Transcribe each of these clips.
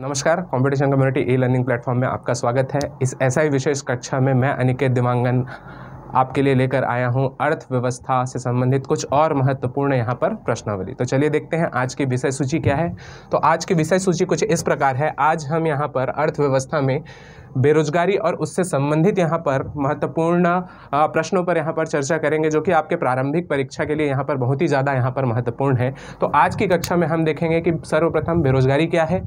नमस्कार competition community e learning platform में आपका स्वागत है इस ऐसा ही विशेष कक्षा में मैं अनिकेत दिवांगन आपके लिए लेकर आया हूं अर्थव्यवस्था से संबंधित कुछ और महत्वपूर्ण यहाँ पर प्रश्नावली तो चलिए देखते हैं आज की विषय सूची क्या है तो आज की विषय सूची कुछ इस प्रकार है आज हम यहाँ पर अर्थव्यवस्था में बेरोजगारी और उससे संबंधित यहाँ पर महत्वपूर्ण प्रश्नों पर यहाँ पर चर्चा करेंगे जो कि आपके प्रारंभिक परीक्षा के लिए यहाँ पर बहुत ही ज़्यादा यहाँ पर महत्वपूर्ण है तो आज की कक्षा में हम देखेंगे कि सर्वप्रथम बेरोजगारी क्या है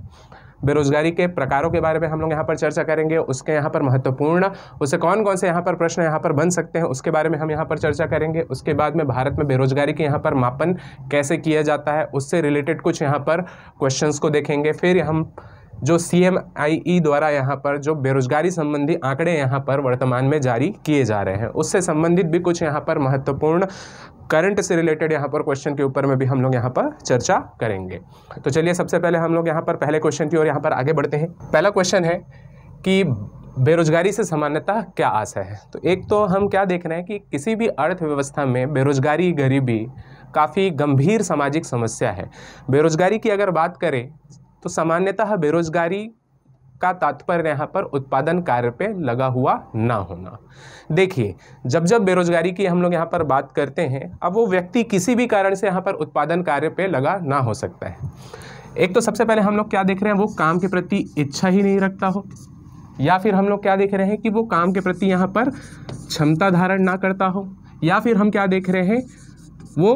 बेरोजगारी के प्रकारों के बारे में हम लोग यहाँ पर चर्चा करेंगे उसके यहाँ पर महत्वपूर्ण उसे कौन कौन से यहाँ पर प्रश्न यहाँ पर बन सकते हैं उसके बारे में हम यहाँ पर चर्चा करेंगे उसके बाद में भारत में बेरोजगारी के यहाँ पर मापन कैसे किया जाता है उससे रिलेटेड कुछ यहाँ पर क्वेश्चन को देखेंगे फिर हम जो सी एम आई ई द्वारा यहाँ पर जो बेरोजगारी संबंधी आंकड़े यहाँ पर वर्तमान में जारी किए जा रहे हैं उससे संबंधित भी कुछ यहाँ पर महत्वपूर्ण करंट से रिलेटेड यहाँ पर क्वेश्चन के ऊपर में भी हम लोग यहाँ पर चर्चा करेंगे तो चलिए सबसे पहले हम लोग यहाँ पर पहले क्वेश्चन की ओर यहाँ पर आगे बढ़ते हैं पहला क्वेश्चन है कि बेरोजगारी से सामान्यता क्या आशा है तो एक तो हम क्या देख रहे हैं कि किसी भी अर्थव्यवस्था में बेरोजगारी गरीबी काफ़ी गंभीर सामाजिक समस्या है बेरोजगारी की अगर बात करें तो सामान्यतः बेरोजगारी का तात्पर्य यहाँ पर उत्पादन कार्य पे लगा हुआ ना होना देखिए जब जब बेरोजगारी की हम लोग यहाँ पर बात करते हैं अब वो व्यक्ति किसी भी कारण से यहाँ पर उत्पादन कार्य पे लगा ना हो सकता है एक तो सबसे पहले हम लोग क्या देख रहे हैं वो काम के प्रति इच्छा ही नहीं रखता हो या फिर हम लोग क्या देख रहे हैं कि वो काम के प्रति यहाँ पर क्षमता धारण ना करता हो या फिर हम क्या देख रहे हैं वो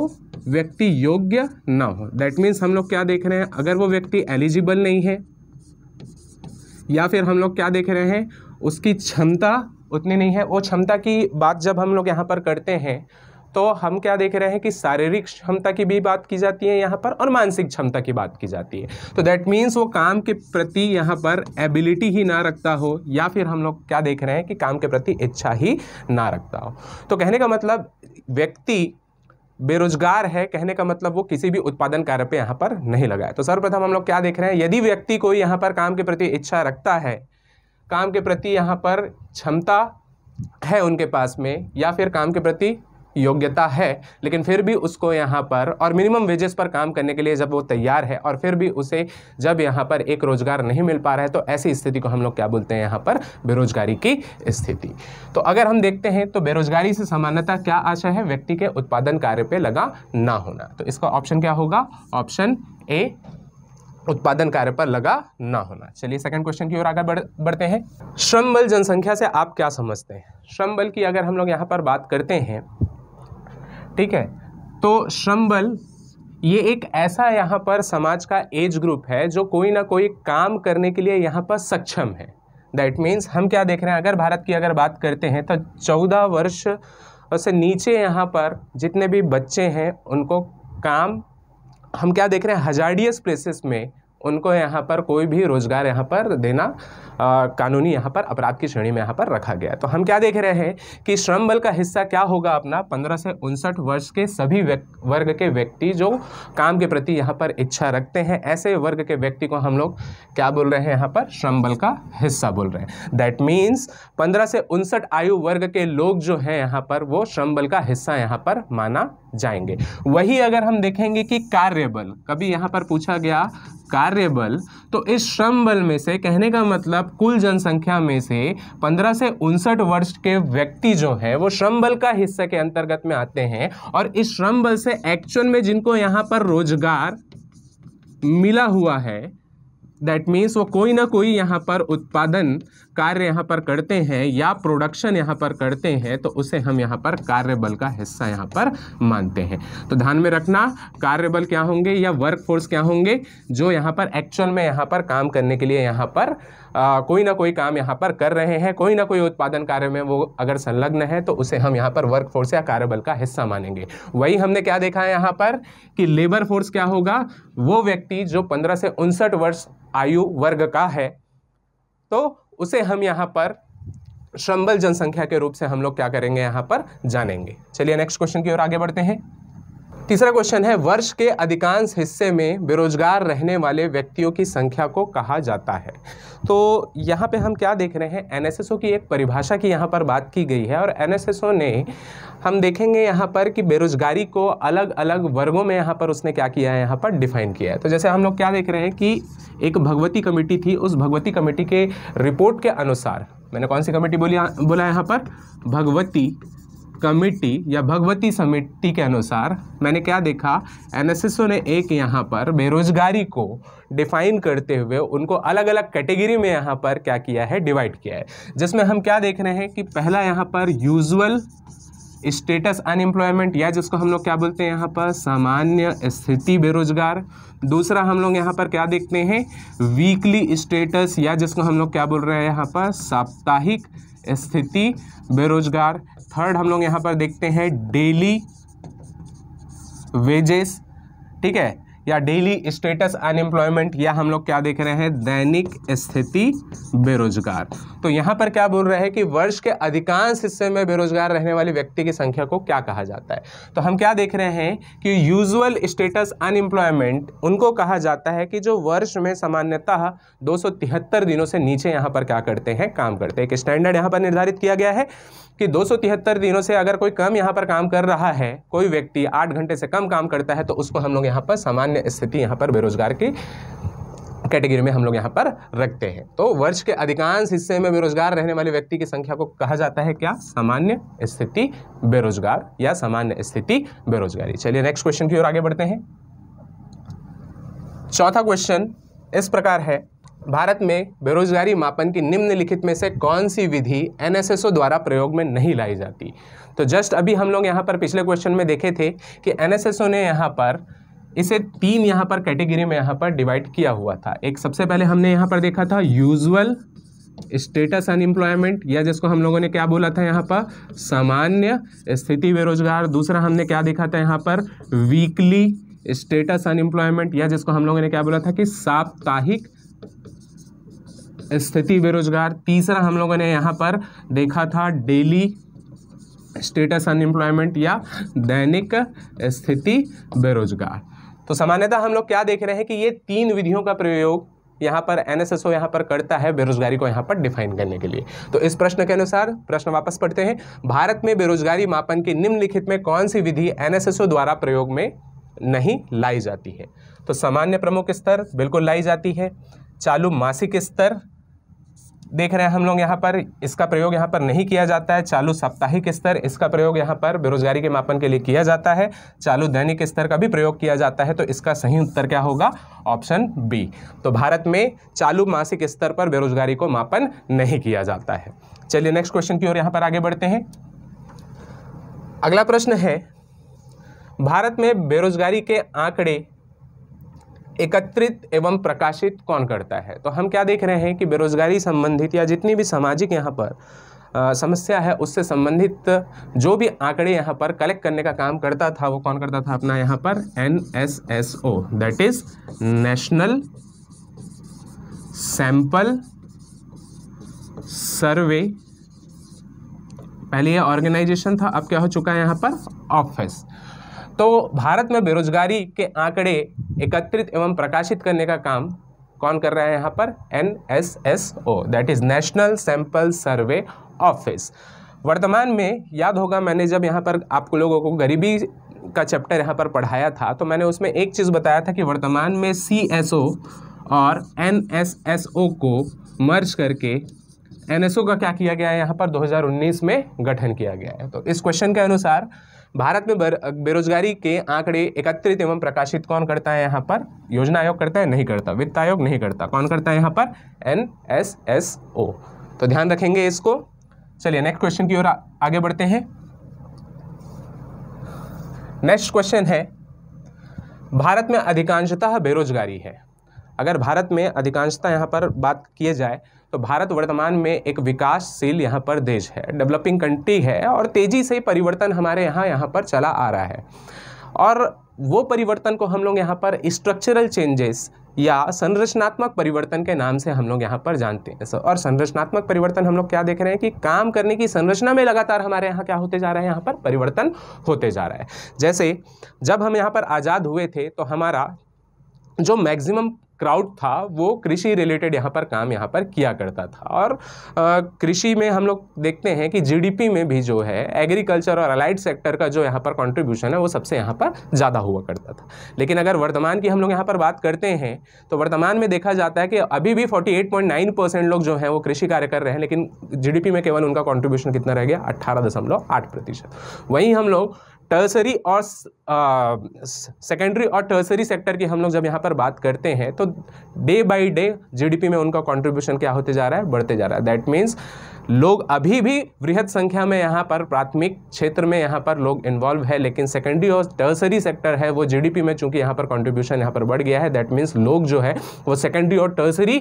व्यक्ति योग्य ना हो दैट मीन्स हम लोग क्या देख रहे हैं अगर वो व्यक्ति एलिजिबल नहीं है या फिर हम लोग क्या देख रहे हैं उसकी क्षमता उतनी नहीं है वो क्षमता की बात जब हम लोग यहाँ पर करते हैं तो हम क्या देख रहे हैं कि शारीरिक क्षमता की भी बात की जाती है यहाँ पर और मानसिक क्षमता की बात की जाती है तो दैट मीन्स वो काम के प्रति यहाँ पर एबिलिटी ही ना रखता हो या फिर हम लोग क्या देख रहे हैं कि काम के प्रति इच्छा ही ना रखता हो तो कहने का मतलब व्यक्ति बेरोजगार है कहने का मतलब वो किसी भी उत्पादन कार्य पे यहाँ पर नहीं लगा है तो सर्वप्रथम हम लोग क्या देख रहे हैं यदि व्यक्ति कोई यहाँ पर काम के प्रति इच्छा रखता है काम के प्रति यहाँ पर क्षमता है उनके पास में या फिर काम के प्रति योग्यता है लेकिन फिर भी उसको यहाँ पर और मिनिमम वेजेस पर काम करने के लिए जब वो तैयार है और फिर भी उसे जब यहाँ पर एक रोज़गार नहीं मिल पा रहा है तो ऐसी स्थिति को हम लोग क्या बोलते हैं यहाँ पर बेरोजगारी की स्थिति तो अगर हम देखते हैं तो बेरोजगारी से समानता क्या आशा है व्यक्ति के उत्पादन कार्य पर लगा ना होना तो इसका ऑप्शन क्या होगा ऑप्शन ए उत्पादन कार्य पर लगा ना होना चलिए सेकंड क्वेश्चन की ओर आगे बढ़ बढ़ते हैं श्रम बल जनसंख्या से आप क्या समझते हैं श्रम बल की अगर हम लोग यहाँ पर बात करते हैं ठीक है तो श्रम बल ये एक ऐसा यहाँ पर समाज का एज ग्रुप है जो कोई ना कोई काम करने के लिए यहाँ पर सक्षम है दैट मीन्स हम क्या देख रहे हैं अगर भारत की अगर बात करते हैं तो चौदह वर्ष से नीचे यहाँ पर जितने भी बच्चे हैं उनको काम हम क्या देख रहे हैं हजारडियस प्लेसेस में उनको यहाँ पर कोई भी रोज़गार यहाँ पर देना आ, कानूनी यहाँ पर अपराध की श्रेणी में यहाँ पर रखा गया तो हम क्या देख रहे हैं कि श्रम बल का हिस्सा क्या होगा अपना पंद्रह से उनसठ वर्ष के सभी वर्ग के व्यक्ति जो काम के प्रति यहाँ पर इच्छा रखते हैं ऐसे वर्ग के व्यक्ति को हम लोग क्या बोल रहे हैं यहाँ पर श्रम बल का हिस्सा बोल रहे हैं दैट मीन्स पंद्रह से उनसठ आयु वर्ग के लोग जो हैं यहाँ पर वो श्रम बल का हिस्सा यहाँ पर माना जाएंगे वही अगर हम देखेंगे कि कार्यबल कभी यहां पर पूछा गया कार्यबल तो इस श्रम बल में से कहने का मतलब कुल जनसंख्या में से 15 से उनसठ वर्ष के व्यक्ति जो है वो श्रम बल का हिस्से के अंतर्गत में आते हैं और इस श्रम बल से एक्चुअल में जिनको यहां पर रोजगार मिला हुआ है दैट मीन्स वो कोई ना कोई यहाँ पर उत्पादन कार्य यहाँ पर करते हैं या प्रोडक्शन यहाँ पर करते हैं तो उसे हम यहाँ पर कार्यबल का हिस्सा यहाँ पर मानते हैं तो ध्यान में रखना कार्यबल क्या होंगे या वर्क फोर्स क्या होंगे जो यहाँ पर एक्चुअल में यहाँ पर काम करने के लिए यहाँ पर कोई ना कोई काम यहाँ पर कर रहे हैं कोई ना कोई उत्पादन कार्य में वो अगर संलग्न है तो उसे हम यहाँ पर वर्क फोर्स या कार्यबल का हिस्सा मानेंगे वही हमने क्या देखा है यहाँ पर कि लेबर फोर्स क्या होगा वो व्यक्ति जो पंद्रह से उनसठ वर्ष आयु वर्ग का है तो उसे हम यहाँ पर श्रम्बल जनसंख्या के रूप से हम लोग क्या करेंगे यहाँ पर जानेंगे चलिए नेक्स्ट क्वेश्चन की ओर आगे बढ़ते हैं तीसरा क्वेश्चन है वर्ष के अधिकांश हिस्से में बेरोजगार रहने वाले व्यक्तियों की संख्या को कहा जाता है तो यहाँ पे हम क्या देख रहे हैं एनएसएसओ की एक परिभाषा की यहाँ पर बात की गई है और एनएसएसओ ने हम देखेंगे यहाँ पर कि बेरोजगारी को अलग अलग वर्गों में यहाँ पर उसने क्या किया है यहाँ पर डिफाइन किया है तो जैसे हम लोग क्या देख रहे हैं कि एक भगवती कमेटी थी उस भगवती कमेटी के रिपोर्ट के अनुसार मैंने कौन सी कमेटी बोली बोला यहाँ पर भगवती कमिटी या भगवती समिति के अनुसार मैंने क्या देखा एनएसएसओ ने एक यहाँ पर बेरोजगारी को डिफाइन करते हुए उनको अलग अलग कैटेगरी में यहाँ पर क्या किया है डिवाइड किया है जिसमें हम क्या देख रहे हैं कि पहला यहाँ पर यूजुअल स्टेटस अनएम्प्लॉयमेंट या जिसको हम लोग क्या बोलते हैं यहाँ पर सामान्य स्थिति बेरोजगार दूसरा हम लोग यहाँ पर क्या देखते हैं वीकली स्टेटस या जिसको हम लोग क्या बोल रहे हैं यहाँ पर साप्ताहिक स्थिति बेरोजगार थर्ड हम लोग यहाँ पर देखते हैं डेली वेजेस ठीक है या डेली स्टेटस अनएम्प्लॉयमेंट या हम लोग क्या देख रहे हैं दैनिक स्थिति बेरोजगार तो यहाँ पर क्या बोल रहे हैं कि वर्ष के अधिकांश हिस्से में बेरोजगार रहने वाले व्यक्ति की संख्या को क्या कहा जाता है तो हम क्या देख रहे हैं कि यूजुअल स्टेटस अनएम्प्लॉयमेंट उनको कहा जाता है कि जो वर्ष में सामान्यतः दो दिनों से नीचे यहाँ पर क्या करते हैं काम करते हैं एक स्टैंडर्ड यहाँ पर निर्धारित किया गया है कि दो दिनों से अगर कोई कम यहाँ पर काम कर रहा है कोई व्यक्ति आठ घंटे से कम काम करता है तो उसको हम लोग यहाँ पर सामान्य स्थिति यहाँ पर बेरोजगार की कैटेगरी में हम लोग यहाँ पर रखते हैं तो वर्ष के अधिकांश हिस्से में बेरोजगार रहने वाले व्यक्ति की संख्या को कहा जाता है क्या सामान्य स्थिति बेरोजगार या सामान्य स्थिति बेरोजगारी चलिए नेक्स्ट क्वेश्चन की ओर आगे बढ़ते हैं चौथा क्वेश्चन इस प्रकार है भारत में बेरोजगारी मापन की निम्नलिखित में से कौन सी विधि एनएसएसओ द्वारा प्रयोग में नहीं लाई जाती तो जस्ट अभी हम लोग यहाँ पर पिछले क्वेश्चन में देखे थे कि एनएसएसओ ने यहाँ पर इसे तीन यहाँ पर कैटेगरी में यहाँ पर डिवाइड किया हुआ था एक सबसे पहले हमने यहाँ पर देखा था यूजल स्टेटस अनएम्प्लॉयमेंट या जिसको हम लोगों ने क्या बोला था यहाँ पर सामान्य स्थिति बेरोजगार दूसरा हमने क्या देखा था यहाँ पर वीकली स्टेटस अनएम्प्लॉयमेंट या जिसको हम लोगों ने क्या बोला था कि साप्ताहिक स्थिति बेरोजगार तीसरा हम लोगों ने यहाँ पर देखा था डेली स्टेटस अनएम्प्लॉयमेंट या दैनिक स्थिति बेरोजगार तो सामान्यतः हम लोग क्या देख रहे हैं कि ये तीन विधियों का प्रयोग यहाँ पर एन एस यहाँ पर करता है बेरोजगारी को यहाँ पर डिफाइन करने के लिए तो इस प्रश्न के अनुसार प्रश्न वापस पढ़ते हैं भारत में बेरोजगारी मापन की निम्नलिखित में कौन सी विधि एन एस एस ओ द्वारा प्रयोग में नहीं लाई जाती है तो सामान्य प्रमुख स्तर बिल्कुल लाई जाती है चालू मासिक स्तर देख रहे हैं हम लोग यहाँ पर इसका प्रयोग यहाँ पर नहीं किया जाता है चालू साप्ताहिक स्तर इसका प्रयोग यहाँ पर बेरोजगारी के मापन के लिए किया जाता है चालू दैनिक स्तर का भी प्रयोग किया जाता है तो इसका सही उत्तर क्या होगा ऑप्शन बी तो भारत में चालू मासिक स्तर पर बेरोजगारी को मापन नहीं किया जाता है चलिए नेक्स्ट क्वेश्चन की ओर यहाँ पर आगे बढ़ते हैं अगला प्रश्न है भारत में बेरोजगारी के आंकड़े एकत्रित एवं प्रकाशित कौन करता है तो हम क्या देख रहे हैं कि बेरोजगारी संबंधित या जितनी भी सामाजिक यहाँ पर समस्या है उससे संबंधित जो भी आंकड़े यहाँ पर कलेक्ट करने का काम करता था वो कौन करता था अपना यहाँ पर N S S O that is national sample survey पहले ये ऑर्गेनाइजेशन था अब क्या हो चुका है यहाँ पर ऑफिस तो भारत में बेरोजगारी के आंकड़े एकत्रित एवं प्रकाशित करने का काम कौन कर रहा है यहाँ पर N S S O that is national sample survey office वर्तमान में याद होगा मैंने जब यहाँ पर आप लोगों को गरीबी का चैप्टर यहाँ पर पढ़ाया था तो मैंने उसमें एक चीज़ बताया था कि वर्तमान में सी एस ओ और एन एस एस ओ को मर्ज करके एन एस ओ का क्या किया गया है यहाँ पर 2019 में गठन किया गया है तो इस क्वेश्चन के अनुसार भारत में बेरोजगारी के आंकड़े एकत्रित एवं प्रकाशित कौन करता है यहाँ पर योजना आयोग करता है नहीं करता वित्त आयोग नहीं करता कौन करता है यहाँ पर एन एस एस ओ तो ध्यान रखेंगे इसको चलिए नेक्स्ट क्वेश्चन की ओर आगे बढ़ते हैं नेक्स्ट क्वेश्चन है भारत में अधिकांशतः बेरोजगारी है अगर भारत में अधिकांशता यहाँ पर बात किए जाए तो भारत वर्तमान में एक विकासशील यहाँ पर देश है डेवलपिंग कंट्री है और तेज़ी से परिवर्तन हमारे यहाँ यहाँ पर चला आ रहा है और वो परिवर्तन को हम लोग यहाँ पर स्ट्रक्चरल चेंजेस या संरचनात्मक परिवर्तन के नाम से हम लोग यहाँ पर जानते हैं और संरचनात्मक परिवर्तन हम लोग क्या देख रहे हैं कि काम करने की संरचना में लगातार हमारे यहाँ क्या होते जा रहा है यहाँ पर परिवर्तन होते जा रहा है जैसे जब हम यहाँ पर आज़ाद हुए थे तो हमारा जो मैक्सिमम क्राउड था वो कृषि रिलेटेड यहाँ पर काम यहाँ पर किया करता था और कृषि में हम लोग देखते हैं कि जीडीपी में भी जो है एग्रीकल्चर और अलाइड सेक्टर का जो यहाँ पर कंट्रीब्यूशन है वो सबसे यहाँ पर ज़्यादा हुआ करता था लेकिन अगर वर्तमान की हम लोग यहाँ पर बात करते हैं तो वर्तमान में देखा जाता है कि अभी भी फोर्टी परसेंट लोग जो हैं वो कृषि कार्य कर रहे हैं लेकिन जी में केवल उनका कॉन्ट्रीब्यूशन कितना रह गया अट्ठारह वहीं हम लोग टर्सरी और सेकेंडरी और टर्सरी सेक्टर की हम लोग जब यहाँ पर बात करते हैं तो डे बाई डे जीडीपी में उनका कंट्रीब्यूशन क्या होते जा रहा है बढ़ते जा रहा है दैट मीन्स लोग अभी भी वृहद संख्या में यहाँ पर प्राथमिक क्षेत्र में यहाँ पर लोग इन्वॉल्व है लेकिन सेकेंडरी और टर्सरी सेक्टर है वो जीडीपी में चूंकि यहाँ पर कॉन्ट्रीब्यूशन यहाँ पर बढ़ गया है दैट मीन्स लोग जो है वो सेकेंडरी और टर्सरी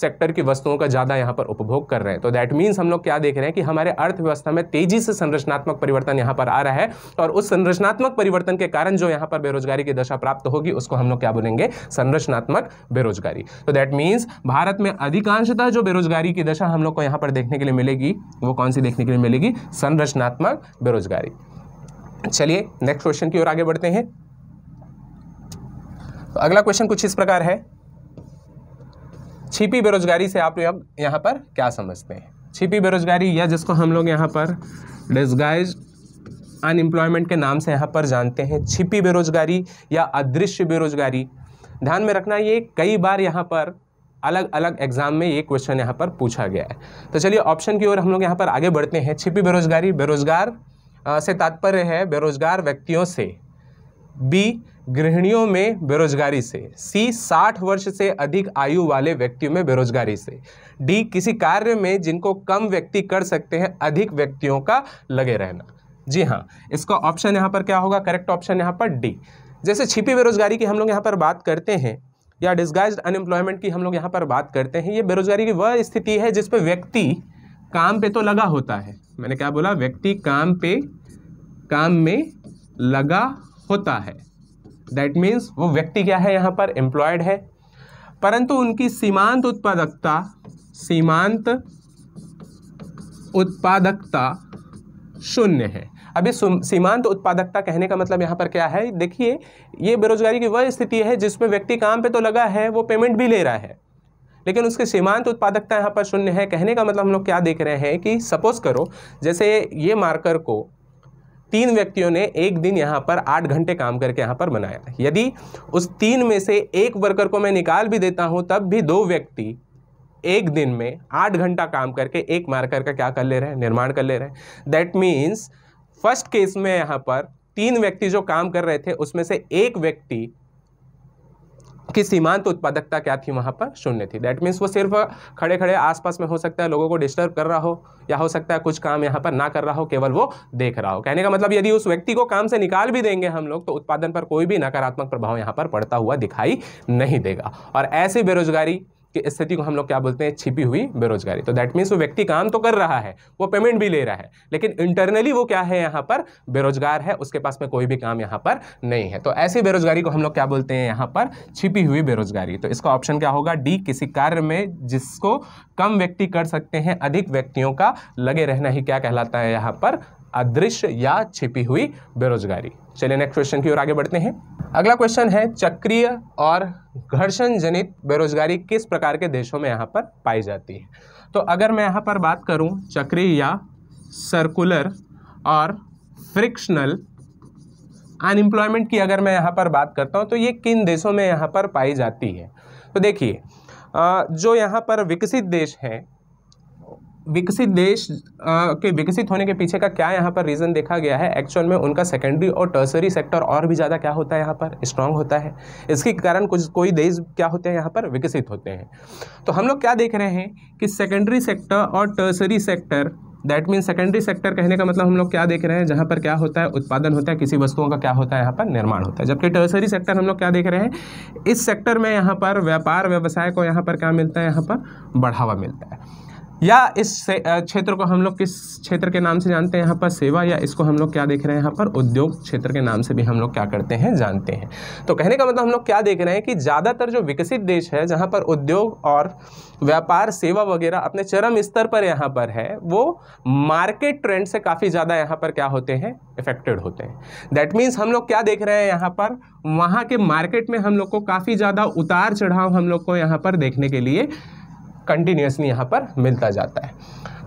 सेक्टर की वस्तुओं का ज़्यादा यहाँ पर उपभोग कर रहे हैं तो दैट मीन्स हम लोग क्या देख रहे हैं कि हमारे अर्थव्यवस्था में तेजी से संरचनात्मक परिवर्तन यहाँ पर आ रहा है और उस संरचनात्मक परिवर्तन के कारण जो यहाँ पर बेरोजगारी की दशा प्राप्त होगी उसको हम लोग क्या बोलेंगे संरचनात्मक बेरोजगारी तो दैट मीन्स भारत में अधिकांशतः जो बेरोजगारी की दशा हम लोग को यहाँ पर देखने के लिए मिलेगी वो कौन सी देखने के लिए मिलेगी संरचनात्मक बेरोजगारी चलिए नेक्स्ट क्वेश्चन की ओर आगे बढ़ते हैं तो अगला क्वेश्चन कुछ इस प्रकार है छिपी बेरोजगारी से आप लोग यहाँ पर क्या समझते हैं छिपी बेरोजगारी या जिसको हम लोग यहाँ पर डिस्गाइज अनएम्प्लॉयमेंट के नाम से यहाँ पर जानते हैं छिपी बेरोजगारी या अदृश्य बेरोजगारी ध्यान में रखना ये कई बार यहाँ पर अलग अलग एग्जाम में ये क्वेश्चन यहाँ पर पूछा गया है तो चलिए ऑप्शन की ओर हम लोग यहाँ पर आगे बढ़ते हैं छिपी बेरोजगारी बेरोजगार से तात्पर्य है बेरोजगार व्यक्तियों से बी गृहिणियों में बेरोजगारी से सी 60 वर्ष से अधिक आयु वाले व्यक्तियों में बेरोजगारी से डी किसी कार्य में जिनको कम व्यक्ति कर सकते हैं अधिक व्यक्तियों का लगे रहना जी हाँ इसका ऑप्शन यहाँ पर क्या होगा करेक्ट ऑप्शन यहाँ पर डी जैसे छिपी बेरोजगारी की हम लोग यहाँ पर बात करते हैं या डिस्गाइज अनएम्प्लॉयमेंट की हम लोग यहाँ पर बात करते हैं ये बेरोजगारी की वह स्थिति है जिसपे व्यक्ति काम पे तो लगा होता है मैंने क्या बोला व्यक्ति काम पे काम में लगा होता है दैट मीन्स वो व्यक्ति क्या है यहाँ पर एम्प्लॉयड है परंतु उनकी सीमांत उत्पादकता सीमांत उत्पादकता शून्य है अभी सीमांत उत्पादकता कहने का मतलब यहाँ पर क्या है देखिए ये बेरोजगारी की वह स्थिति है जिसमें व्यक्ति काम पे तो लगा है वो पेमेंट भी ले रहा है लेकिन उसके सीमांत उत्पादकता यहाँ पर शून्य है कहने का मतलब हम लोग क्या देख रहे हैं कि सपोज करो जैसे ये मार्कर को तीन व्यक्तियों ने एक दिन यहाँ पर आठ घंटे काम करके यहाँ पर बनाया यदि उस तीन में से एक वर्कर को मैं निकाल भी देता हूँ तब भी दो व्यक्ति एक दिन में आठ घंटा काम करके एक मार्कर का क्या कर ले रहे हैं निर्माण कर ले रहे हैं दैट मीन्स फर्स्ट केस में यहाँ पर तीन व्यक्ति जो काम कर रहे थे उसमें से एक व्यक्ति की सीमांत उत्पादकता क्या थी वहाँ पर शून्य थी दैट मीन्स वो सिर्फ खड़े खड़े आसपास में हो सकता है लोगों को डिस्टर्ब कर रहा हो या हो सकता है कुछ काम यहाँ पर ना कर रहा हो केवल वो देख रहा हो कहने का मतलब यदि उस व्यक्ति को काम से निकाल भी देंगे हम लोग तो उत्पादन पर कोई भी नकारात्मक प्रभाव यहाँ पर पड़ता हुआ दिखाई नहीं देगा और ऐसी बेरोजगारी कि स्थिति को हम लोग क्या बोलते हैं छिपी हुई बेरोजगारी तो दैट मीन्स वो व्यक्ति काम तो कर रहा है वो पेमेंट भी ले रहा है लेकिन इंटरनली वो क्या है यहाँ पर बेरोजगार है उसके पास में कोई भी काम यहाँ पर नहीं है तो ऐसी बेरोजगारी को हम लोग क्या बोलते हैं यहाँ पर छिपी हुई बेरोजगारी तो इसका ऑप्शन क्या होगा डी किसी कार्य में जिसको कम व्यक्ति कर सकते हैं अधिक व्यक्तियों का लगे रहना ही क्या कहलाता है यहाँ पर अदृश्य या छिपी हुई बेरोजगारी चलिए नेक्स्ट क्वेश्चन की ओर आगे बढ़ते हैं अगला क्वेश्चन है चक्रीय और घर्षण जनित बेरोजगारी किस प्रकार के देशों में यहाँ पर पाई जाती है तो अगर मैं यहाँ पर बात करूँ चक्रीय या सर्कुलर और फ्रिक्शनल अनएम्प्लॉयमेंट की अगर मैं यहाँ पर बात करता हूँ तो ये किन देशों में यहाँ पर पाई जाती है तो देखिए जो यहाँ पर विकसित देश हैं विकसित देश के विकसित होने के पीछे का क्या यहाँ पर रीज़न देखा गया है एक्चुअल में उनका सेकेंडरी और टर्सरी सेक्टर और भी ज़्यादा क्या होता है यहाँ पर स्ट्रांग होता है इसके कारण कुछ कोई देश क्या होते हैं यहाँ पर विकसित होते हैं तो हम लोग क्या देख रहे हैं कि सेकेंडरी सेक्टर और tertiary sector that mean secondary sector कहने का मतलब हम लोग क्या देख रहे हैं जहाँ पर क्या होता है उत्पादन होता है किसी वस्तुओं का क्या होता है यहाँ पर निर्माण होता है जबकि टर्सरी सेक्टर हम लोग क्या देख रहे हैं इस सेक्टर में यहाँ पर व्यापार व्यवसाय को यहाँ पर क्या मिलता है यहाँ पर बढ़ावा मिलता है या इस क्षेत्र को हम लोग किस क्षेत्र के नाम से जानते हैं यहाँ पर सेवा या इसको हम लोग क्या देख रहे हैं यहाँ पर उद्योग क्षेत्र के नाम से भी हम लोग क्या करते हैं जानते हैं तो कहने का मतलब हम लोग क्या देख रहे हैं कि ज़्यादातर जो विकसित देश है जहाँ पर उद्योग और व्यापार सेवा वगैरह अपने चरम स्तर पर यहाँ पर है वो मार्केट ट्रेंड से काफ़ी ज़्यादा यहाँ पर क्या होते हैं इफेक्टेड होते हैं दैट मीन्स हम लोग क्या देख रहे हैं यहाँ पर वहाँ के मार्केट में हम लोग को काफ़ी ज़्यादा उतार चढ़ाव हम लोग को यहाँ पर देखने के लिए कंटिन्यूसली यहाँ पर मिलता जाता है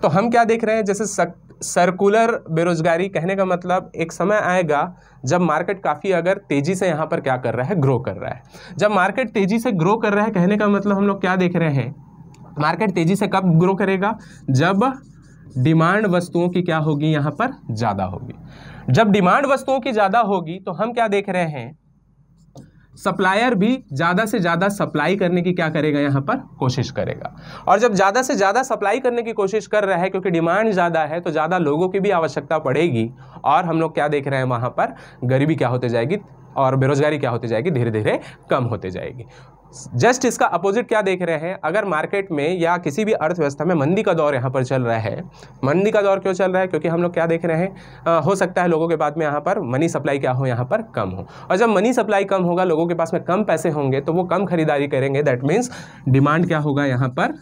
तो हम क्या देख रहे हैं जैसे सक, सर्कुलर बेरोजगारी कहने का मतलब एक समय आएगा जब मार्केट काफ़ी अगर तेज़ी से यहाँ पर क्या कर रहा है ग्रो कर रहा है जब मार्केट तेज़ी से ग्रो कर रहा है कहने का मतलब हम लोग क्या देख रहे हैं मार्केट तेज़ी से कब ग्रो करेगा जब डिमांड वस्तुओं की क्या होगी यहाँ पर ज़्यादा होगी जब डिमांड वस्तुओं की ज़्यादा होगी तो हम क्या देख रहे हैं सप्लायर भी ज़्यादा से ज़्यादा सप्लाई करने की क्या करेगा यहाँ पर कोशिश करेगा और जब ज़्यादा से ज़्यादा सप्लाई करने की कोशिश कर रहा है क्योंकि डिमांड ज़्यादा है तो ज़्यादा लोगों की भी आवश्यकता पड़ेगी और हम लोग क्या देख रहे हैं वहाँ पर गरीबी क्या होती जाएगी और बेरोजगारी क्या होती जाएगी धीरे धीरे कम होते जाएगी जस्ट इसका अपोजिट क्या देख रहे हैं अगर मार्केट में या किसी भी अर्थव्यवस्था में मंदी का दौर यहाँ पर चल रहा है मंदी का दौर क्यों चल रहा है क्योंकि हम लोग क्या देख रहे हैं आ, हो सकता है लोगों के बाद में यहाँ पर मनी सप्लाई क्या हो यहाँ पर कम हो और जब मनी सप्लाई कम होगा लोगों के पास में कम पैसे होंगे तो वो कम खरीदारी करेंगे दैट मीन्स डिमांड क्या होगा यहाँ पर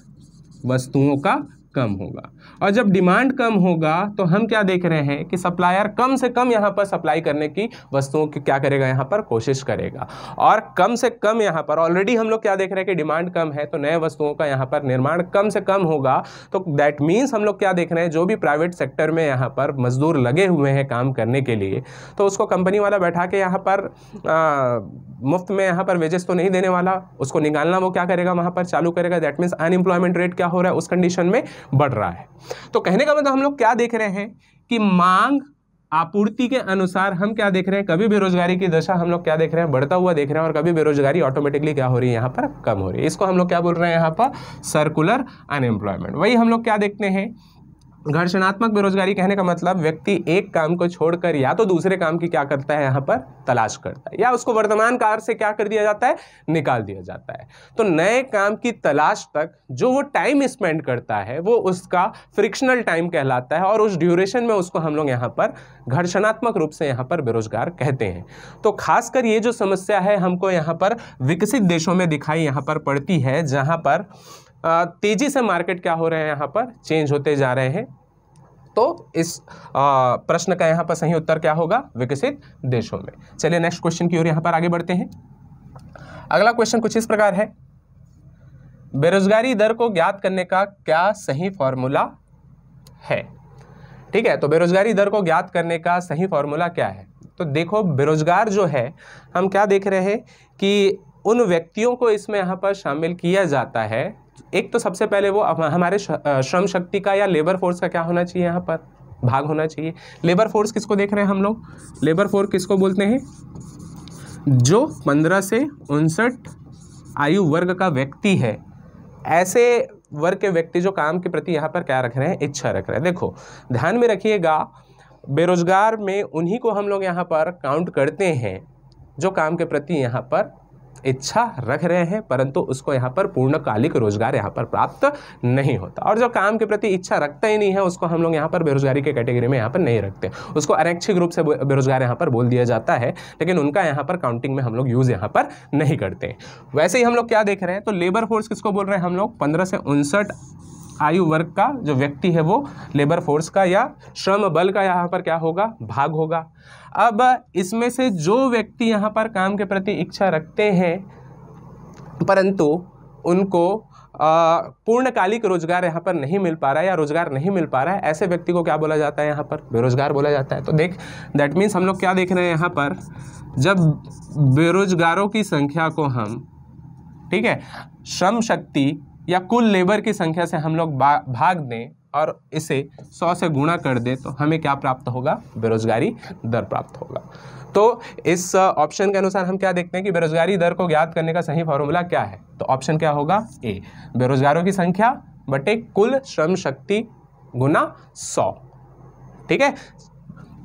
वस्तुओं का कम होगा और जब डिमांड कम होगा तो हम क्या देख रहे हैं कि सप्लायर कम से कम यहाँ पर सप्लाई करने की वस्तुओं की क्या करेगा यहाँ पर कोशिश करेगा और कम से कम यहाँ पर ऑलरेडी हम लोग क्या देख रहे हैं कि डिमांड कम है तो नए वस्तुओं का यहाँ पर निर्माण कम से कम होगा तो दैट मीन्स हम लोग क्या देख रहे हैं जो भी प्राइवेट सेक्टर में यहाँ पर मजदूर लगे हुए हैं काम करने के लिए तो उसको कंपनी वाला बैठा के यहाँ पर आ, मुफ्त में यहाँ पर वेजेस तो नहीं देने वाला उसको निकालना वो क्या करेगा वहाँ पर चालू करेगा दैट मीन्स अनएम्प्लॉयमेंट रेट क्या हो रहा है उस कंडीशन में बढ़ रहा है तो कहने का मतलब हम लोग क्या देख रहे हैं कि मांग आपूर्ति के अनुसार हम क्या देख रहे हैं कभी बेरोजगारी की दशा हम लोग क्या देख रहे हैं बढ़ता हुआ देख रहे हैं और कभी बेरोजगारी ऑटोमेटिकली क्या हो रही है यहाँ पर कम हो रही है इसको हम लोग क्या बोल रहे हैं यहाँ पर सर्कुलर अनएम्प्लॉयमेंट वही हम लोग क्या देखते हैं घर्षणात्मक बेरोजगारी कहने का मतलब व्यक्ति एक काम को छोड़कर या तो दूसरे काम की क्या करता है यहाँ पर तलाश करता है या उसको वर्तमान कार्य से क्या कर दिया जाता है निकाल दिया जाता है तो नए काम की तलाश तक जो वो टाइम स्पेंड करता है वो उसका फ्रिक्शनल टाइम कहलाता है और उस ड्यूरेशन में उसको हम लोग यहाँ पर घर्षणात्मक रूप से यहाँ पर बेरोजगार कहते हैं तो खासकर ये जो समस्या है हमको यहाँ पर विकसित देशों में दिखाई यहाँ पर पड़ती है जहाँ पर तेज़ी से मार्केट क्या हो रहे हैं यहाँ पर चेंज होते जा रहे हैं तो इस प्रश्न का यहाँ पर सही उत्तर क्या होगा विकसित देशों में चलिए नेक्स्ट क्वेश्चन की ओर यहाँ पर आगे बढ़ते हैं अगला क्वेश्चन कुछ इस प्रकार है बेरोजगारी दर को ज्ञात करने का क्या सही फॉर्मूला है ठीक है तो बेरोजगारी दर को ज्ञात करने का सही फॉर्मूला क्या है तो देखो बेरोजगार जो है हम क्या देख रहे हैं कि उन व्यक्तियों को इसमें यहाँ पर शामिल किया जाता है एक तो सबसे पहले वो हमारे श्रम शक्ति का या लेबर फोर्स का क्या होना चाहिए यहाँ पर भाग होना चाहिए लेबर फोर्स किसको देख रहे हैं हम लोग लेबर फोर्स किसको बोलते हैं जो पंद्रह से उनसठ आयु वर्ग का व्यक्ति है ऐसे वर्ग के व्यक्ति जो काम के प्रति यहाँ पर क्या रख रहे हैं इच्छा रख रहे हैं देखो ध्यान में रखिएगा बेरोजगार में उन्हीं को हम लोग यहाँ पर काउंट करते हैं जो काम के प्रति यहाँ पर इच्छा रख रहे हैं परंतु उसको यहाँ पर पूर्णकालिक रोजगार यहाँ पर प्राप्त नहीं होता और जो काम के प्रति इच्छा रखता ही नहीं है उसको हम लोग यहाँ पर बेरोजगारी के कैटेगरी में यहाँ पर नहीं रखते उसको अनैच्छिक रूप से बेरोजगार यहाँ पर बोल दिया जाता है लेकिन उनका यहाँ पर काउंटिंग में हम लोग यूज़ यहाँ पर नहीं करते वैसे ही हम लोग क्या देख रहे हैं तो लेबर फोर्स किसको बोल रहे हैं हम लोग पंद्रह से उनसठ आयु वर्ग का जो व्यक्ति है वो लेबर फोर्स का या श्रम बल का यहाँ पर क्या होगा भाग होगा अब इसमें से जो व्यक्ति यहाँ पर काम के प्रति इच्छा रखते हैं परंतु उनको पूर्णकालिक रोजगार यहाँ पर नहीं मिल पा रहा है या रोजगार नहीं मिल पा रहा है ऐसे व्यक्ति को क्या बोला जाता है यहाँ पर बेरोजगार बोला जाता है तो देख दैट मीन्स हम लोग क्या देख रहे हैं यहाँ पर जब बेरोजगारों की संख्या को हम ठीक है श्रम शक्ति या कुल लेबर की संख्या से हम लोग भाग दें और इसे सौ से गुणा कर दें तो हमें क्या प्राप्त होगा बेरोजगारी दर प्राप्त होगा तो इस ऑप्शन के अनुसार हम क्या देखते हैं कि बेरोजगारी दर को ज्ञात करने का सही फॉर्मूला क्या है तो ऑप्शन क्या होगा ए बेरोजगारों की संख्या बटे कुल श्रम शक्ति गुना सौ ठीक है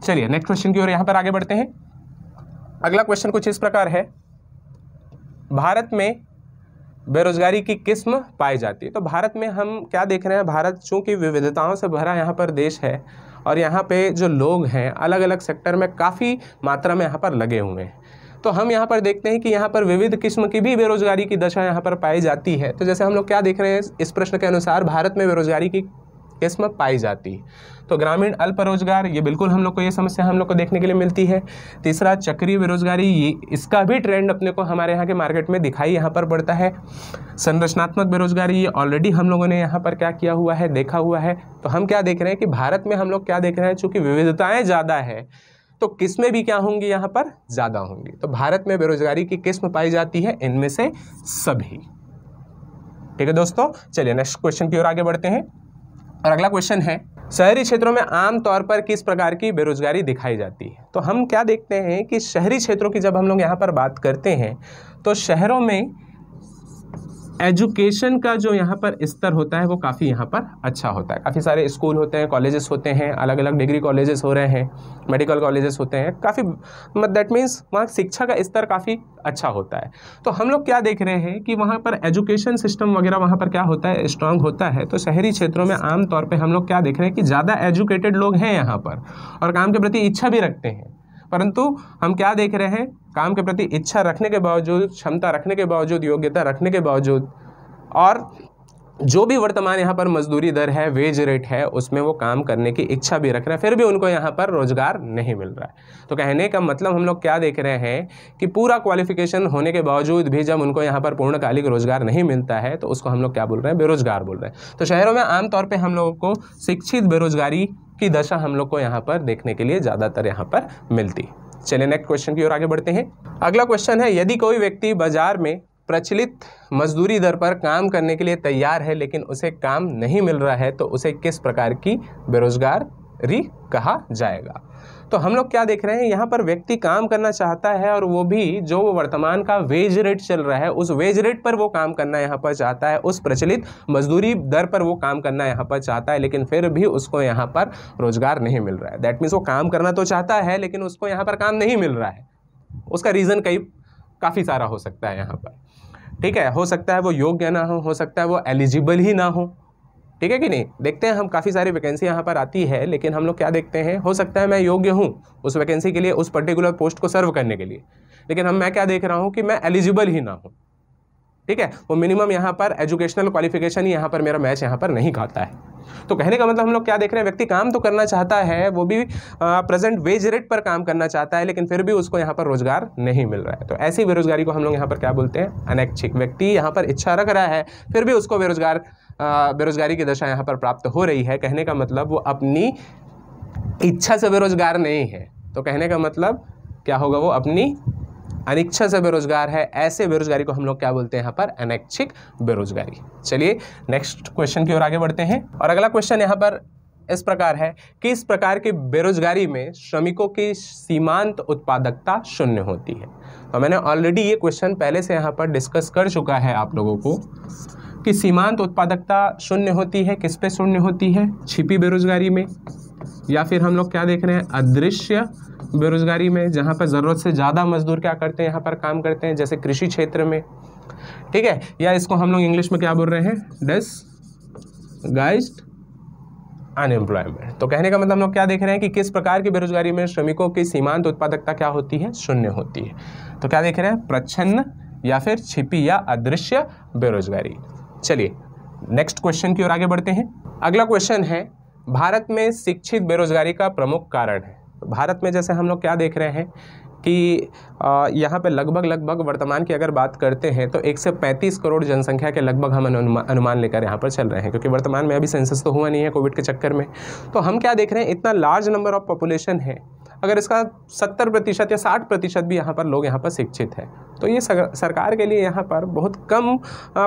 चलिए नेक्स्ट क्वेश्चन की ओर यहां पर आगे बढ़ते हैं अगला क्वेश्चन कुछ इस प्रकार है भारत में बेरोजगारी की किस्म पाई जाती है तो भारत में हम क्या देख रहे हैं भारत चूँकि विविधताओं से भरा यहाँ पर देश है और यहाँ पे जो लोग हैं अलग अलग सेक्टर में काफ़ी मात्रा में यहाँ पर लगे हुए हैं तो हम यहाँ पर देखते हैं कि यहाँ पर विविध किस्म की भी बेरोजगारी की दशा यहाँ पर पाई जाती है तो जैसे हम लोग क्या देख रहे हैं इस प्रश्न के अनुसार भारत में बेरोजगारी की इसमें पाई जाती है तो ग्रामीण अल्प रोजगार ये बिल्कुल हम लोग को ये समस्या हम लोग को देखने के लिए मिलती है तीसरा चक्रीय बेरोजगारी ये इसका भी ट्रेंड अपने को हमारे यहाँ के मार्केट में दिखाई यहाँ पर पड़ता है संरचनात्मक बेरोजगारी ये ऑलरेडी हम लोगों ने यहाँ पर क्या किया हुआ है देखा हुआ है तो हम क्या देख रहे हैं कि भारत में हम लोग क्या देख रहे हैं चूँकि विविधताएँ ज़्यादा है तो किस्में भी क्या होंगी यहाँ पर ज़्यादा होंगी तो भारत में बेरोजगारी की किस्म पाई जाती है इनमें से सभी ठीक है दोस्तों चलिए नेक्स्ट क्वेश्चन की ओर आगे बढ़ते हैं और अगला क्वेश्चन है शहरी क्षेत्रों में आमतौर पर किस प्रकार की बेरोजगारी दिखाई जाती है तो हम क्या देखते हैं कि शहरी क्षेत्रों की जब हम लोग यहाँ पर बात करते हैं तो शहरों में एजुकेशन का जो यहाँ पर स्तर होता है वो काफ़ी यहाँ पर अच्छा होता है काफ़ी सारे स्कूल होते हैं कॉलेजेस होते हैं अलग अलग डिग्री कॉलेजेस हो रहे हैं मेडिकल कॉलेजेस होते हैं काफ़ी मतलब दैट मीन्स वहाँ शिक्षा का स्तर काफ़ी अच्छा होता है तो हम लोग क्या देख रहे हैं कि वहाँ पर एजुकेशन सिस्टम वगैरह वहाँ पर क्या होता है स्ट्रांग होता है तो शहरी क्षेत्रों में आमतौर पर हम लोग क्या देख रहे हैं कि ज़्यादा एजुकेटेड लोग हैं यहाँ पर और काम के प्रति इच्छा भी रखते हैं परंतु हम क्या देख रहे हैं काम के प्रति इच्छा रखने के बावजूद क्षमता रखने के बावजूद योग्यता रखने के बावजूद और जो भी वर्तमान यहाँ पर मजदूरी दर है वेज रेट है उसमें वो काम करने की इच्छा भी रख रहे हैं फिर भी उनको यहाँ पर रोज़गार नहीं मिल रहा है तो कहने का मतलब हम लोग क्या देख रहे हैं कि पूरा क्वालिफिकेशन होने के बावजूद भी जब उनको यहाँ पर पूर्णकालिक रोज़गार नहीं मिलता है तो उसको हम लोग क्या बोल रहे हैं बेरोज़गार बोल रहे हैं तो शहरों में आमतौर पर हम लोगों को शिक्षित बेरोज़गारी की दशा हम लोग को यहाँ पर देखने के लिए ज़्यादातर यहाँ पर मिलती चलिए नेक्स्ट क्वेश्चन की ओर आगे बढ़ते हैं अगला क्वेश्चन है यदि कोई व्यक्ति बाजार में प्रचलित मजदूरी दर पर काम करने के लिए तैयार है लेकिन उसे काम नहीं मिल रहा है तो उसे किस प्रकार की बेरोजगार री कहा जाएगा तो हम लोग क्या देख रहे हैं यहाँ पर व्यक्ति काम करना चाहता है और वो भी जो वो वर्तमान का वेज रेट चल रहा है उस वेज रेट पर वो काम करना यहाँ पर चाहता है उस प्रचलित मजदूरी दर पर वो काम करना यहाँ पर चाहता है लेकिन फिर भी उसको यहाँ पर रोजगार नहीं मिल रहा है दैट मीन्स वो काम करना तो चाहता है लेकिन उसको यहाँ पर काम नहीं मिल रहा है उसका रीज़न कई काफ़ी सारा हो सकता है यहाँ पर ठीक है हो सकता है वो योग्य ना हो हो सकता है वो एलिजिबल ही ना हो ठीक है कि नहीं देखते हैं हम काफ़ी सारी वैकेंसी यहाँ पर आती है लेकिन हम लोग क्या देखते हैं हो सकता है मैं योग्य हूँ उस वैकेंसी के लिए उस पर्टिकुलर पोस्ट को सर्व करने के लिए लेकिन हम मैं क्या देख रहा हूँ कि मैं एलिजिबल ही ना हूँ ठीक है वो मिनिमम यहाँ पर एजुकेशनल क्वालिफिकेशन ही यहाँ पर मेरा मैच यहाँ पर नहीं खाता है तो कहने का मतलब हम लोग क्या देख रहे हैं व्यक्ति काम तो करना चाहता है वो भी प्रेजेंट वेज रेट पर काम करना चाहता है लेकिन फिर भी उसको यहाँ पर रोजगार नहीं मिल रहा है तो ऐसी बेरोजगारी को हम लोग यहाँ पर क्या बोलते हैं अनैच्छिक व्यक्ति यहाँ पर इच्छा रख रहा है फिर भी उसको बेरोजगार बेरोज़गारी की दशा यहाँ पर प्राप्त हो रही है कहने का मतलब वो अपनी इच्छा से बेरोज़गार नहीं है तो कहने का मतलब क्या होगा वो अपनी अनिच्छा से बेरोजगार है ऐसे बेरोजगारी को हम लोग क्या बोलते हैं यहाँ पर अनैच्छिक बेरोजगारी चलिए नेक्स्ट क्वेश्चन की ओर आगे बढ़ते हैं और अगला क्वेश्चन यहाँ पर इस प्रकार है कि इस प्रकार की बेरोजगारी में श्रमिकों की सीमांत उत्पादकता शून्य होती है तो मैंने ऑलरेडी ये क्वेश्चन पहले से यहाँ पर डिस्कस कर चुका है आप लोगों को आपकी सीमांत उत्पादकता शून्य होती है किस पे शून्य होती है छिपी बेरोजगारी में या फिर हम लोग क्या देख रहे हैं अदृश्य बेरोजगारी में जहाँ पर ज़रूरत से ज़्यादा मजदूर क्या करते हैं यहाँ पर काम करते हैं जैसे कृषि क्षेत्र में ठीक है या इसको हम लोग इंग्लिश में क्या बोल रहे हैं डिस गाइस्ड अनएम्प्लॉयमेंट तो कहने का मतलब हम लोग क्या देख रहे हैं कि किस प्रकार की बेरोजगारी में श्रमिकों की सीमांत उत्पादकता क्या होती है शून्य होती है तो क्या देख रहे हैं प्रच्छन्न या फिर छिपी या अदृश्य बेरोजगारी चलिए नेक्स्ट क्वेश्चन की ओर आगे बढ़ते हैं अगला क्वेश्चन है भारत में शिक्षित बेरोजगारी का प्रमुख कारण है भारत में जैसे हम लोग क्या देख रहे हैं कि यहाँ पे लगभग लगभग वर्तमान की अगर बात करते हैं तो एक से पैंतीस करोड़ जनसंख्या के लगभग हम अनुमान लेकर यहाँ पर चल रहे हैं क्योंकि वर्तमान में अभी सेंसस तो हुआ नहीं है कोविड के चक्कर में तो हम क्या देख रहे हैं इतना लार्ज नंबर ऑफ पॉपुलेशन है अगर इसका सत्तर प्रतिशत या साठ प्रतिशत भी यहाँ पर लोग यहाँ पर शिक्षित हैं तो ये सरकार के लिए यहाँ पर बहुत कम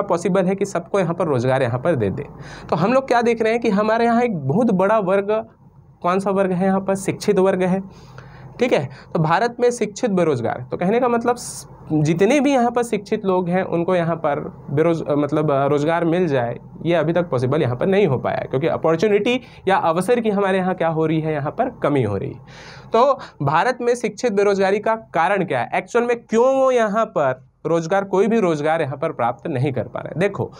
पॉसिबल है कि सबको यहाँ पर रोज़गार यहाँ पर दे दे तो हम लोग क्या देख रहे हैं कि हमारे यहाँ एक बहुत बड़ा वर्ग कौन सा वर्ग है यहाँ पर शिक्षित वर्ग है ठीक है तो भारत में शिक्षित बेरोजगार तो कहने का मतलब जितने भी यहाँ पर शिक्षित लोग हैं उनको यहाँ पर बेरोज मतलब रोज़गार मिल जाए ये अभी तक पॉसिबल यहाँ पर नहीं हो पाया क्योंकि अपॉर्चुनिटी या अवसर की हमारे यहाँ क्या हो रही है यहाँ पर कमी हो रही तो भारत में शिक्षित बेरोजगारी का कारण क्या है एक्चुअल में क्यों वो यहाँ पर रोजगार कोई भी रोजगार यहाँ पर प्राप्त नहीं कर पा रहे देखो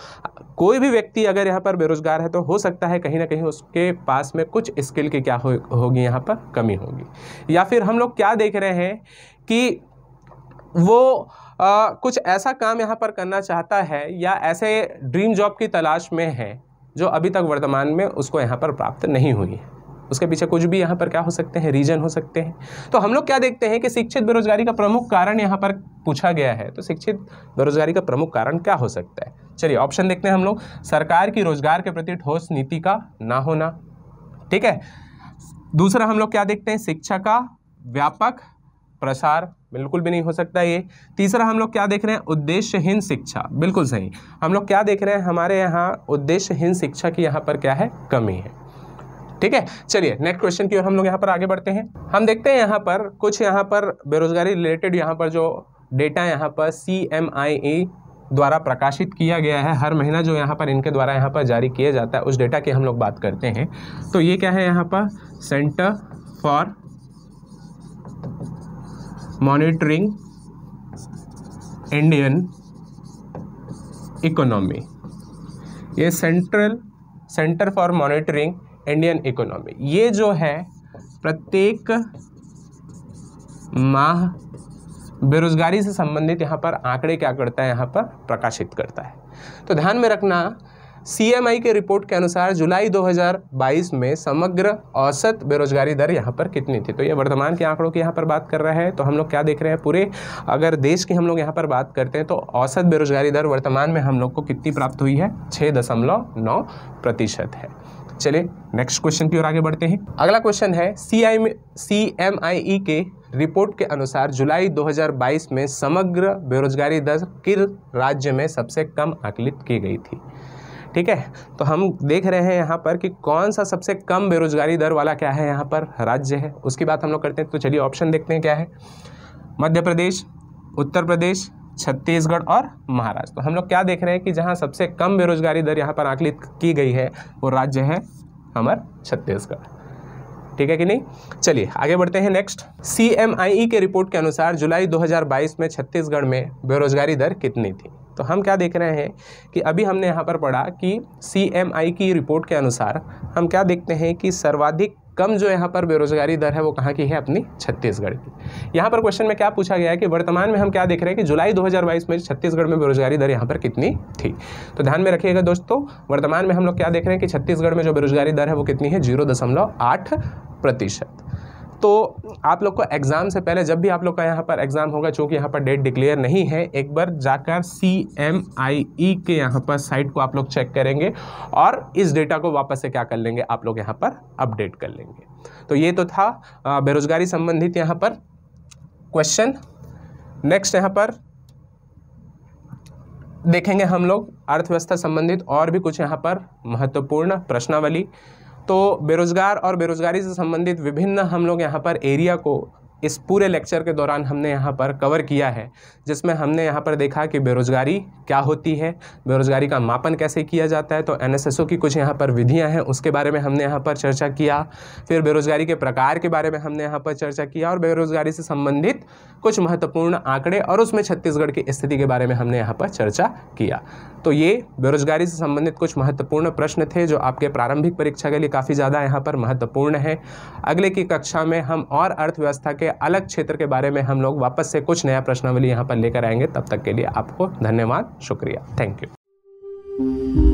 कोई भी व्यक्ति अगर यहाँ पर बेरोजगार है तो हो सकता है कहीं ना कहीं उसके पास में कुछ स्किल की क्या हो, होगी यहाँ पर कमी होगी या फिर हम लोग क्या देख रहे हैं कि वो आ, कुछ ऐसा काम यहाँ पर करना चाहता है या ऐसे ड्रीम जॉब की तलाश में है जो अभी तक वर्तमान में उसको यहाँ पर प्राप्त नहीं हुई है उसके पीछे कुछ भी यहाँ पर क्या हो सकते हैं रीजन हो सकते हैं तो हम लोग क्या देखते हैं कि शिक्षित बेरोजगारी का प्रमुख कारण यहाँ पर पूछा गया है तो शिक्षित बेरोजगारी का प्रमुख कारण क्या हो सकता है चलिए ऑप्शन देखते हैं हम लोग सरकार की रोजगार के प्रति ठोस नीति का ना होना ठीक है दूसरा हम लोग क्या देखते हैं शिक्षा का व्यापक प्रसार बिल्कुल भी नहीं हो सकता ये तीसरा हम लोग क्या देख रहे हैं उद्देश्यहीन शिक्षा बिल्कुल सही हम लोग क्या देख रहे हैं हमारे यहाँ उद्देश्यहीन शिक्षा की यहाँ पर क्या है कमी है ठीक है चलिए नेक्स्ट क्वेश्चन की ओर हम लोग यहाँ पर आगे बढ़ते हैं हम देखते हैं यहाँ पर कुछ यहाँ पर बेरोजगारी रिलेटेड यहाँ पर जो डेटा यहाँ पर सी एम आई ए द्वारा प्रकाशित किया गया है हर महीना जो यहाँ पर इनके द्वारा यहाँ पर जारी किया जाता है उस डेटा की हम लोग बात करते हैं तो ये क्या है यहाँ पर centre for monitoring Indian economy. ये central centre for monitoring Indian economy ये जो है प्रत्येक माह बेरोजगारी से संबंधित यहाँ पर आंकड़े क्या करता है यहाँ पर प्रकाशित करता है तो ध्यान में रखना सी के रिपोर्ट के अनुसार जुलाई 2022 में समग्र औसत बेरोजगारी दर यहाँ पर कितनी थी तो ये वर्धमान के आंकड़ों की यहाँ पर बात कर रहे हैं तो हम लोग क्या देख रहे हैं पूरे अगर देश की हम लोग यहाँ पर बात करते हैं तो औसत बेरोजगारी दर वर्तमान में हम लोग को कितनी प्राप्त हुई है छः दशमलव नौ प्रतिशत है चलिए नेक्स्ट क्वेश्चन की ओर आगे बढ़ते हैं अगला क्वेश्चन है सी आई सी एम आई ई के रिपोर्ट के अनुसार जुलाई 2022 में समग्र बेरोजगारी दर किस राज्य में सबसे कम आकलित की गई थी ठीक है तो हम देख रहे हैं यहाँ पर कि कौन सा सबसे कम बेरोजगारी दर वाला क्या है यहाँ पर राज्य है उसकी बात हम लोग करते हैं तो चलिए ऑप्शन देखते हैं क्या है मध्य प्रदेश उत्तर प्रदेश छत्तीसगढ़ और महाराष्ट्र तो हम लोग क्या देख रहे हैं कि जहाँ सबसे कम बेरोजगारी दर यहाँ पर आकलित की गई है वो राज्य है हमार छत्तीसगढ़ ठीक है कि नहीं चलिए आगे बढ़ते हैं नेक्स्ट सी e के रिपोर्ट के अनुसार जुलाई 2022 में छत्तीसगढ़ में बेरोजगारी दर कितनी थी तो हम क्या देख रहे हैं कि अभी हमने यहाँ पर पढ़ा कि सी की रिपोर्ट के अनुसार हम क्या देखते हैं कि सर्वाधिक कम जो यहाँ पर बेरोजगारी दर है वो कहाँ की है अपनी छत्तीसगढ़ की यहाँ पर क्वेश्चन में क्या पूछा गया है कि वर्तमान में हम क्या देख रहे हैं कि जुलाई 2022 में छत्तीसगढ़ में बेरोजगारी दर यहाँ पर कितनी थी तो ध्यान में रखिएगा दोस्तों वर्तमान में हम लोग क्या देख रहे हैं कि छत्तीसगढ़ में जो बेरोजगारी दर है वो कितनी है जीरो प्रतिशत तो आप लोग को एग्ज़ाम से पहले जब भी आप लोग का यहाँ पर एग्ज़ाम होगा चूँकि यहाँ पर डेट डिक्लेयर नहीं है एक बार जाकर सी एम आई ई के यहाँ पर साइट को आप लोग चेक करेंगे और इस डेटा को वापस से क्या कर लेंगे आप लोग यहाँ पर अपडेट कर लेंगे तो ये तो था बेरोज़गारी संबंधित यहाँ पर क्वेश्चन नेक्स्ट यहाँ पर देखेंगे हम लोग अर्थव्यवस्था संबंधित और भी कुछ यहाँ पर महत्वपूर्ण प्रश्नावली तो बेरोज़गार और बेरोज़गारी से संबंधित विभिन्न हम लोग यहाँ पर एरिया को इस पूरे लेक्चर के दौरान हमने यहाँ पर कवर किया है जिसमें हमने यहाँ पर देखा कि बेरोज़गारी क्या होती है बेरोज़गारी का मापन कैसे किया जाता है तो एन की कुछ यहाँ पर विधियाँ हैं उसके बारे में हमने यहाँ पर चर्चा किया फिर बेरोज़गारी के प्रकार के बारे में हमने यहाँ पर चर्चा किया और बेरोज़गारी से संबंधित कुछ महत्वपूर्ण आंकड़े और उसमें छत्तीसगढ़ की स्थिति के बारे में हमने यहाँ पर चर्चा किया तो ये बेरोजगारी से संबंधित कुछ महत्वपूर्ण प्रश्न थे जो आपके प्रारंभिक परीक्षा के लिए काफ़ी ज़्यादा यहाँ पर महत्वपूर्ण है अगले की कक्षा में हम और अर्थव्यवस्था के अलग क्षेत्र के बारे में हम लोग वापस से कुछ नया प्रश्नावली यहाँ पर लेकर आएंगे तब तक के लिए आपको धन्यवाद शुक्रिया थैंक यू